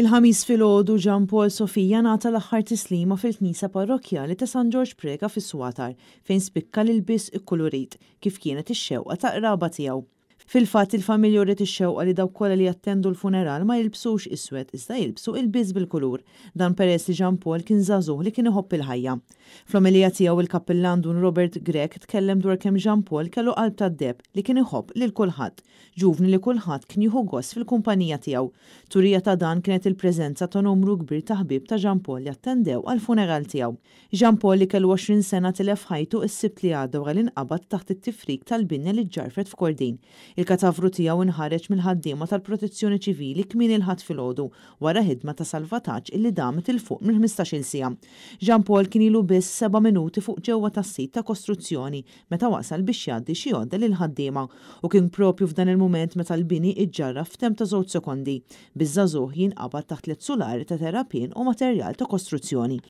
Il-ħamis filgħodu Ġan Paul Sofija nata l-aħħar tislima fil-Knisa Parrokjali ta' San George Prega fis-Swatar fejn spikka l biss ik-kulurit kif kienet ix-xewqa ta' qraba tiegħu. Fil-fatt il-familja rrit ix-xewqa li dawk kollha li jattendu l-funeral ma jilbsux iswed iżda jilbsu il biz bil-kulur. Dan peress li Jean Paul kien żagħżugħ li kien iħobb il-ħajja. Fl-omilija tiegħu il kappillandun dun Robert Grek tkellem dwar kemm Jean Paul kellu qalb ta' deb li kien iħobb lil kulħadd. Ġuvni li kulħadd kien jieħu gost fil-kumpanija tiegħu. Turija ta' dan kienet il-preżenza ta' numru kbir ta' ħbib ta' Jean Paul li attendew għal-funeral tiegħu. Jean Paul li kellu 20 sena tilef ħajtu s-sibt li għadda wara l-inqabad taħt it-tifrik tal-binja li ġarfet f'Kordin. Il-katavru tiegħu inħareċ mill-ħaddiema tal-Protezzjoni Ċivili kmin il-ħadd filgħodu wara ħidma ta' salvataġġ illi damet il fuq mill-15-il sija. Ġan Pol kien ilu biss seba' minuti fuq ġewwa tas-sit ta' kostruzzjoni meta waqsal biex jgħaddi xi jodda lil ħaddiema u kien propju f'dan il-mument meta l-bini iġġarra f'tem ta' żewġ sekondi. Biżżażuh jinqabad taħt l sulari ta' terapin u materjal ta' kostruzzjoni.